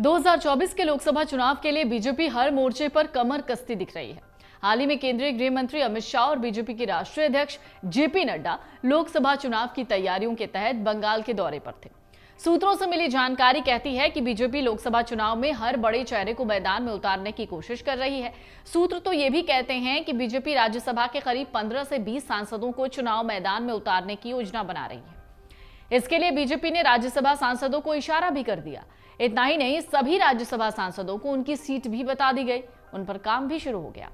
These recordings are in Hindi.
2024 के लोकसभा चुनाव के लिए बीजेपी हर मोर्चे पर कमर कसती दिख रही है हाल ही में केंद्रीय गृह मंत्री अमित शाह और बीजेपी के राष्ट्रीय अध्यक्ष जेपी नड्डा लोकसभा चुनाव की तैयारियों के तहत बंगाल के दौरे पर थे सूत्रों से मिली जानकारी कहती है कि बीजेपी लोकसभा चुनाव में हर बड़े चेहरे को मैदान में उतारने की कोशिश कर रही है सूत्र तो ये भी कहते हैं कि बीजेपी राज्यसभा के करीब 15 से 20 सांसदों को चुनाव मैदान में उतारने की योजना बना रही है इसके लिए बीजेपी ने राज्यसभा सांसदों को इशारा भी कर दिया इतना ही नहीं सभी राज्यसभा सांसदों को उनकी सीट भी बता दी गई उन पर काम भी शुरू हो गया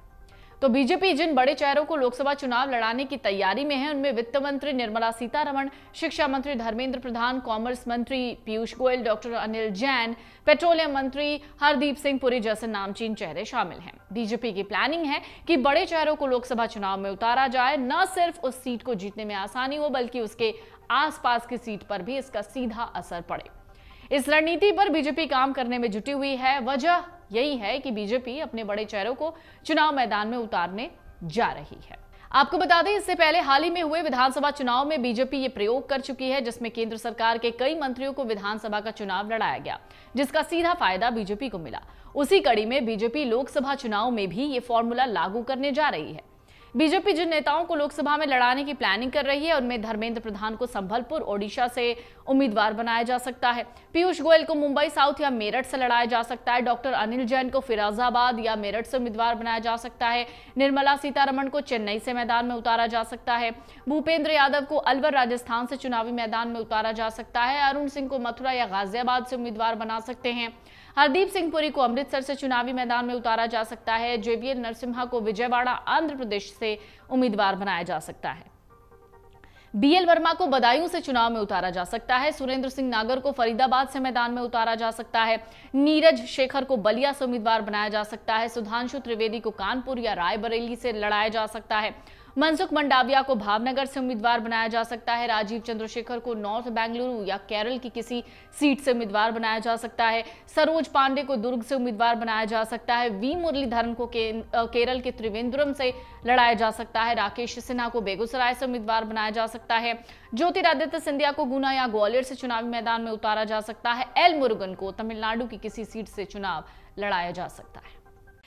तो बीजेपी जिन बड़े चेहरों को लोकसभा चुनाव लड़ाने की तैयारी में है उनमें वित्त मंत्री निर्मला सीतारमण शिक्षा मंत्री धर्मेंद्र प्रधान कॉमर्स मंत्री पीयूष गोयल डॉक्टर अनिल जैन पेट्रोलियम मंत्री हरदीप सिंह पुरी जैसे नामचीन चेहरे शामिल हैं बीजेपी की प्लानिंग है कि बड़े चेहरों को लोकसभा चुनाव में उतारा जाए न सिर्फ उस सीट को जीतने में आसानी हो बल्कि उसके आसपास की सीट पर भी इसका सीधा असर पड़े इस रणनीति पर बीजेपी काम करने में जुटी हुई है वजह यही है कि बीजेपी अपने बड़े चेहरों को चुनाव मैदान में उतारने जा रही है आपको बता दें इससे पहले हाल ही में हुए विधानसभा चुनाव में बीजेपी ये प्रयोग कर चुकी है जिसमें केंद्र सरकार के कई मंत्रियों को विधानसभा का चुनाव लड़ाया गया जिसका सीधा फायदा बीजेपी को मिला उसी कड़ी में बीजेपी लोकसभा चुनाव में भी ये फॉर्मूला लागू करने जा रही है बीजेपी जिन नेताओं को लोकसभा में लड़ाने की प्लानिंग कर रही है उनमें धर्मेंद्र प्रधान को संभलपुर ओडिशा से उम्मीदवार बनाया जा सकता है पीयूष गोयल को मुंबई साउथ या मेरठ से लड़ाया जा सकता है डॉक्टर अनिल जैन को फिराजाबाद या मेरठ से उम्मीदवार बनाया जा सकता है निर्मला सीतारमण को चेन्नई से मैदान में उतारा जा सकता है भूपेंद्र यादव को अलवर राजस्थान से चुनावी मैदान में उतारा जा सकता है अरुण सिंह को मथुरा या गाजियाबाद से उम्मीदवार बना सकते हैं हरदीप सिंह पुरी को अमृतसर से चुनावी मैदान में उतारा जा सकता है जेबीएल नरसिम्हा को विजयवाड़ा आंध्र प्रदेश से उम्मीदवार बनाया जा सकता है बीएल वर्मा को बदायूं से चुनाव में उतारा जा सकता है सुरेंद्र सिंह नागर को फरीदाबाद से मैदान में उतारा जा सकता है नीरज शेखर को बलिया से उम्मीदवार बनाया जा सकता है सुधांशु त्रिवेदी को कानपुर या रायबरेली से लड़ाया जा सकता है मनसुख मंडाविया को भावनगर से उम्मीदवार बनाया जा सकता है राजीव चंद्रशेखर को नॉर्थ बेंगलुरु या केरल की किसी सीट से उम्मीदवार बनाया जा सकता है सरोज पांडे को दुर्ग से उम्मीदवार बनाया जा सकता है वी मुरलीधरन को के, केरल के त्रिवेंद्रम से लड़ाया जा सकता है राकेश सिन्हा को बेगूसराय से उम्मीदवार बनाया जा सकता है ज्योतिरादित्य सिंधिया को गुना या ग्वालियर से चुनावी मैदान में उतारा जा सकता है एल मुरुगन को तमिलनाडु की किसी सीट से चुनाव लड़ाया जा सकता है